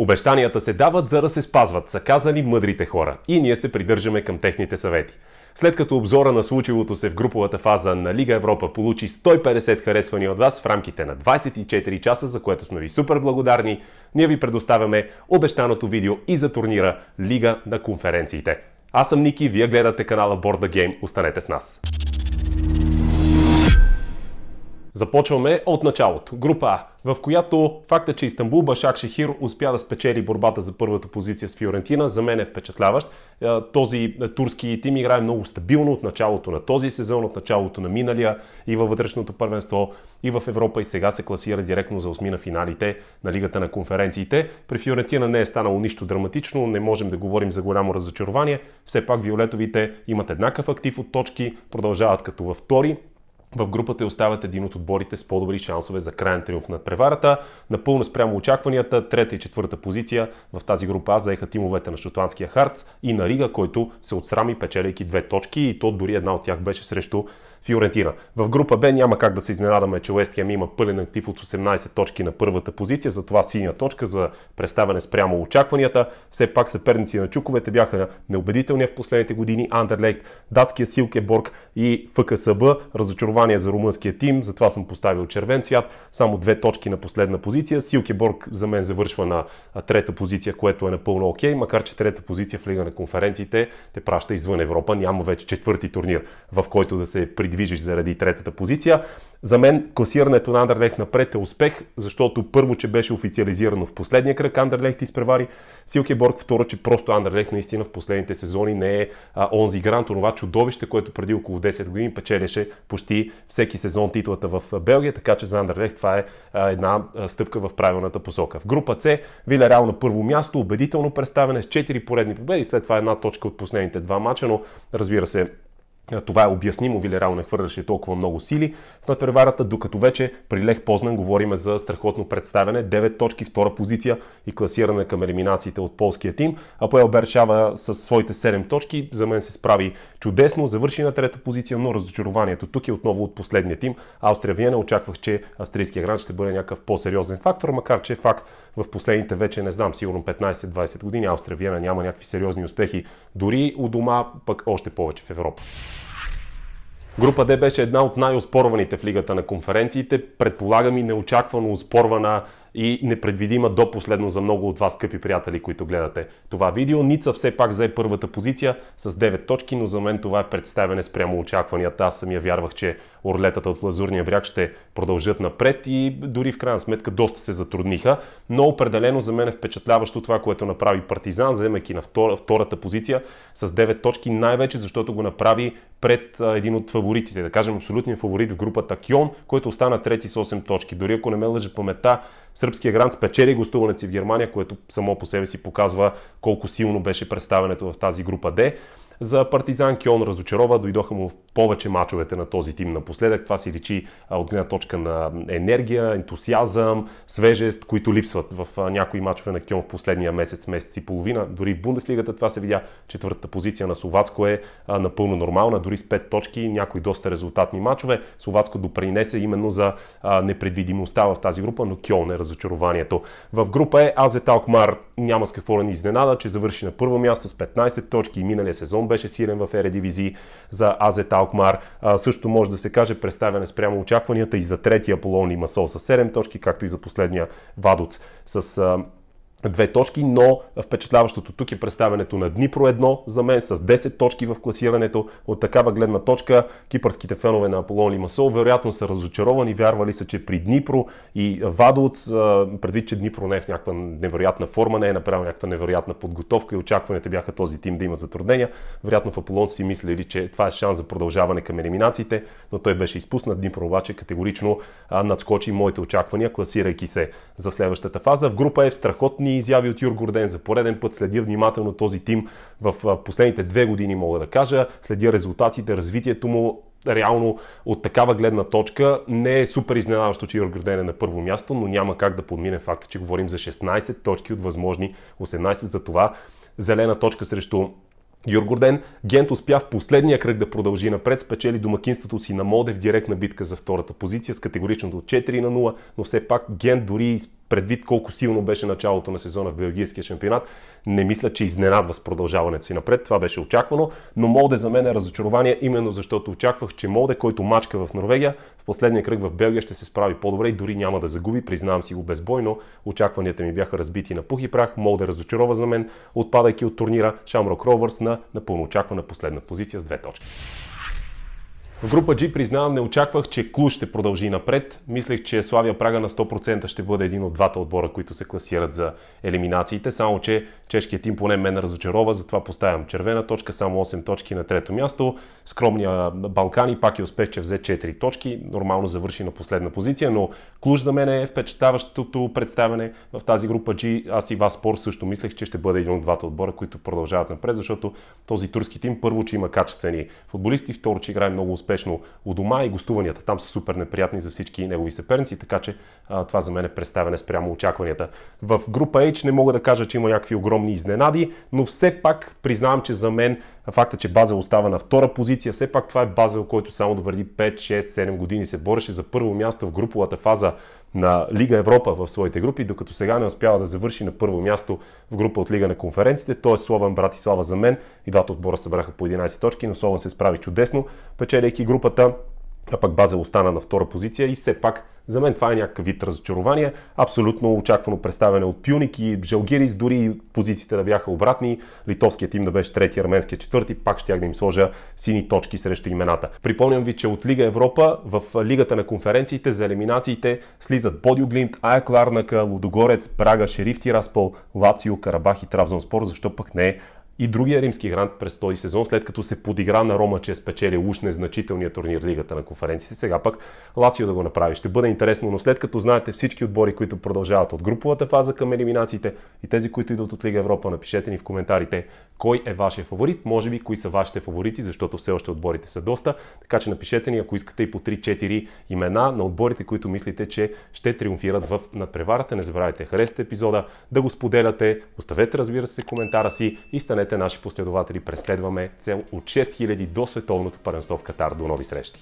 Обещанията се дават, за да се спазват, са казали мъдрите хора и ние се придържаме към техните съвети. След като обзора на случилото се в груповата фаза на Лига Европа получи 150 харесвани от вас в рамките на 24 часа, за което сме ви супер благодарни, ние ви предоставяме обещаното видео и за турнира Лига на конференциите. Аз съм Ники, вие гледате канала Board Game, останете с нас. Започваме от началото. Група А, в която факта, е, че Истанбул Башак Шехир успя да спечели борбата за първата позиция с Фиорентина, за мен е впечатляващ. Този турски тим играе много стабилно от началото на този сезон, от началото на миналия и във вътрешното първенство, и в Европа и сега се класира директно за осми на финалите на Лигата на конференциите. При Фиорентина не е станало нищо драматично, не можем да говорим за голямо разочарование. Все пак виолетовите имат еднакъв актив от точки, продължават като във втори в групата остават един от отборите с по-добри шансове за крайен триумф на преварата. Напълно спрямо очакванията, трета и четвърта позиция в тази група заеха тимовете на шотландския Харц и на Рига, който се отсрами печеляйки две точки и то дори една от тях беше срещу Фиорентина. В група Б няма как да се изненадаме, че Уест Хем има пълен актив от 18 точки на първата позиция, затова синя точка за представяне спрямо очакванията. Все пак съперници на чуковете бяха неубедителни в последните години Андерлехт, датския Силкеборг и ФКСБ. Разочарование за румънския тим, затова съм поставил червен цвят. Само две точки на последна позиция. Силкеборг за мен завършва на трета позиция, което е напълно окей, макар че трета позиция в Лига на конференциите те праща извън Европа. Няма вече четвърти турнир, в който да се при придвижиш заради третата позиция. За мен класирането на Андерлехт напред е успех, защото първо, че беше официализирано в последния кръг, Андерлехт изпревари Силкеборг, второ, че просто Андерлехт наистина в последните сезони не е а, онзи грант, това чудовище, което преди около 10 години печелеше почти всеки сезон титлата в Белгия, така че за Андерлехт това е а, една стъпка в правилната посока. В група С Вилереал на първо място, убедително представене с 4 поредни победи, след това една точка от последните два мача, но разбира се, това е обяснимо, Вилерал не хвърляше толкова много сили в надпреварата, докато вече при Лех Познан говориме за страхотно представяне, 9 точки, втора позиция и класиране към елиминациите от полския тим. А Поел Бершава с своите 7 точки за мен се справи чудесно, завърши на трета позиция, но разочарованието тук е отново от последния тим. Австрия Виена очаквах, че австрийския грант ще бъде някакъв по-сериозен фактор, макар че факт в последните вече, не знам, сигурно 15-20 години Австрия Виена няма някакви сериозни успехи, дори у дома, пък още повече в Европа. Група Д беше една от най-оспорваните в лигата на конференциите, предполагам и неочаквано оспорвана и непредвидима до последно за много от вас, скъпи приятели, които гледате това видео. Ница все пак взе първата позиция с 9 точки, но за мен това е представене спрямо очакванията. Аз самия вярвах, че орлетата от Лазурния бряг ще продължат напред и дори в крайна сметка доста се затрудниха, но определено за мен е впечатляващо това, което направи Партизан, вземайки на втората позиция с 9 точки, най-вече защото го направи пред един от фаворитите, да кажем абсолютният фаворит в групата Кьон, който остана трети с 8 точки. Дори ако не ме лъжи паметта, сръбския грант спечели гостуването си в Германия, което само по себе си показва колко силно беше представенето в тази група Д. За партизан Кьон разочарова, дойдоха му повече мачовете на този тим напоследък. Това си личи от гледна точка на енергия, ентусиазъм, свежест, които липсват в някои мачове на Кьон в последния месец, месец и половина. Дори в Бундеслигата това се видя. Четвъртата позиция на Словацко е напълно нормална, дори с 5 точки, някои доста резултатни мачове. Словацко допринесе именно за непредвидимостта в тази група, но Кьон е разочарованието. В група е Азе Талкмар няма с какво да ни изненада, че завърши на първо място с 15 точки и миналия сезон беше силен в Ередивизии за Азе Талкмар Алкмар. А, също може да се каже представяне спрямо очакванията и за третия Полон и Масол с 7 точки, както и за последния Вадоц с две точки, но впечатляващото тук е представянето на Днипро 1 за мен с 10 точки в класирането. От такава гледна точка кипърските фенове на Аполлон Лимасол вероятно са разочаровани, вярвали са, че при Днипро и Вадоц, предвид, че Днипро не е в някаква невероятна форма, не е направил някаква невероятна подготовка и очакванията бяха този тим да има затруднения. Вероятно в Аполлон си мислили, че това е шанс за продължаване към елиминациите, но той беше изпуснат. Днипро обаче категорично надскочи моите очаквания, класирайки се за следващата фаза. В група е в страхотни солидни изяви от Юр Горден. За пореден път следя внимателно този тим в последните две години, мога да кажа. Следя резултатите, развитието му, реално от такава гледна точка не е супер изненадващо, че Юр Горден е на първо място, но няма как да подмине факта, че говорим за 16 точки от възможни 18. За това зелена точка срещу Юр Горден. Гент успя в последния кръг да продължи напред, спечели домакинството си на Моде в директна битка за втората позиция с категоричното 4 на 0, но все пак Гент дори предвид колко силно беше началото на сезона в Белгийския шампионат, не мисля, че изненадва с продължаването си напред. Това беше очаквано, но Молде за мен е разочарование, именно защото очаквах, че Молде, който мачка в Норвегия, в последния кръг в Белгия ще се справи по-добре и дори няма да загуби, признавам си го безбойно. Очакванията ми бяха разбити на пух и прах. Молде разочарова за мен, отпадайки от турнира Шамрок Ровърс на напълно очаквана последна позиция с две точки. В група G, признавам, не очаквах, че Клуш ще продължи напред. Мислех, че Славия Прага на 100% ще бъде един от двата отбора, които се класират за елиминациите. Само, че чешкият тим поне мен разочарова, затова поставям червена точка, само 8 точки на трето място. Скромния Балкани пак е успех, че взе 4 точки. Нормално завърши на последна позиция, но Клуш за мен е впечатляващото представяне в тази група G. Аз и вас Пор също мислех, че ще бъде един от двата отбора, които продължават напред, защото този турски тим първо, че има качествени футболисти, второ, че играе много успех успешно у дома и гостуванията там са супер неприятни за всички негови съперници, така че а, това за мен е представяне спрямо очакванията. В група H не мога да кажа, че има някакви огромни изненади, но все пак признавам, че за мен факта, че Базел остава на втора позиция, все пак това е Базел, който само допреди 5, 6, 7 години се бореше за първо място в груповата фаза на Лига Европа в своите групи, докато сега не успява да завърши на първо място в група от Лига на конференците. Той е Словен Братислава за мен. И двата отбора събраха по 11 точки, но Словен се справи чудесно, печелейки групата, а пък Базел остана на втора позиция и все пак за мен това е някакъв вид разочарование. Абсолютно очаквано представяне от Пюник и Желгирис, дори позициите да бяха обратни. Литовският тим да беше трети, арменския четвърти, пак ще да им сложа сини точки срещу имената. Припомням ви, че от Лига Европа в Лигата на конференциите за елиминациите слизат Бодио Глимт, Ая Кларнака, Лудогорец, Прага, Шериф Тираспол, Лацио, Карабах и спор, защо пък не и другия римски грант през този сезон, след като се подигра на Рома, че е спечели уж незначителния турнир Лигата на конференциите. Сега пък Лацио да го направи. Ще бъде интересно, но след като знаете всички отбори, които продължават от груповата фаза към елиминациите и тези, които идват от Лига Европа, напишете ни в коментарите кой е вашия фаворит, може би кои са вашите фаворити, защото все още отборите са доста. Така че напишете ни, ако искате и по 3-4 имена на отборите, които мислите, че ще триумфират в надпреварата. Не забравяйте, харесате епизода, да го споделяте, оставете разбира се коментара си и станете бъдете наши последователи, преследваме цел от 6000 до световното първенство в Катар. До нови срещи!